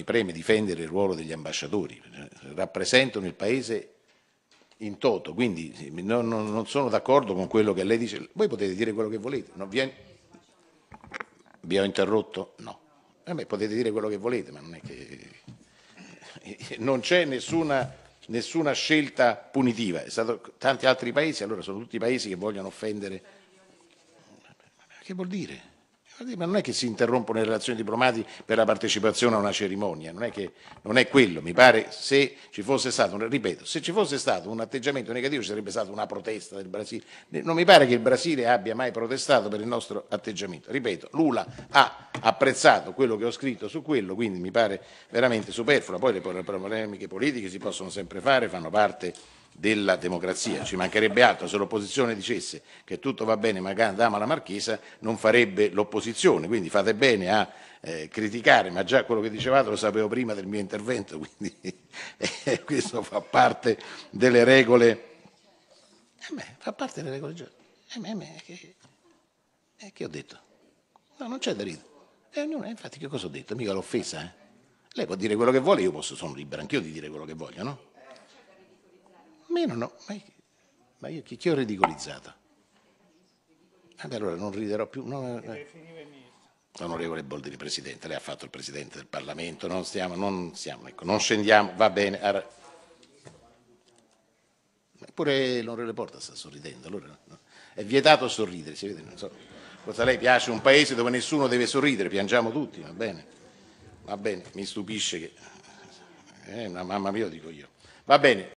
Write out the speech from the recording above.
mi preme difendere il ruolo degli ambasciatori, eh, rappresentano il Paese in toto, quindi non, non sono d'accordo con quello che lei dice, voi potete dire quello che volete, vi, vi, ho interrotto? No, eh beh, potete dire quello che volete, ma non è che eh, non c'è nessuna, nessuna, scelta punitiva, è stato, tanti altri paesi, allora sono tutti paesi che vogliono offendere, che vuol dire? ma non è che si interrompono le relazioni diplomatiche per la partecipazione a una cerimonia, non è, che, non è quello, mi pare se ci fosse stato, ripeto, se ci fosse stato un atteggiamento negativo ci sarebbe stata una protesta del Brasile, non mi pare che il Brasile abbia mai protestato per il nostro atteggiamento, ripeto, Lula ha apprezzato quello che ho scritto su quello, quindi mi pare veramente superfluo, poi le problematiche politiche si possono sempre fare, fanno parte della democrazia. Ci mancherebbe altro, se l'opposizione dicesse che tutto va bene ma ama la Marchesa non farebbe l'opposizione, quindi fate bene a eh, criticare, ma già quello che dicevate lo sapevo prima del mio intervento, quindi eh, questo fa parte delle regole. Eh beh, fa parte delle regole già. Eh, beh, che, che, ho detto? No, non c'è da ridere. Ognuno, eh, infatti che cosa ho detto? Mica l'offesa, eh. Lei può dire quello che vuole, io posso, sono libero anch'io di dire quello che voglio, no? nemmeno, no. Ma, ma io chi, chi ho ridicolizzato? Vabbè, allora non riderò più. No, eh, eh. Onorevole Boldini, Presidente, lei ha fatto il Presidente del Parlamento, non, stiamo, non, siamo, ecco, non scendiamo, va bene. Eppure l'onorevole Porta sta sorridendo, allora no. è vietato sorridere, si vede, non so. Forse a lei piace un paese dove nessuno deve sorridere, piangiamo tutti, va bene. Va bene, mi stupisce che... Eh, mamma mia, dico io. Va bene.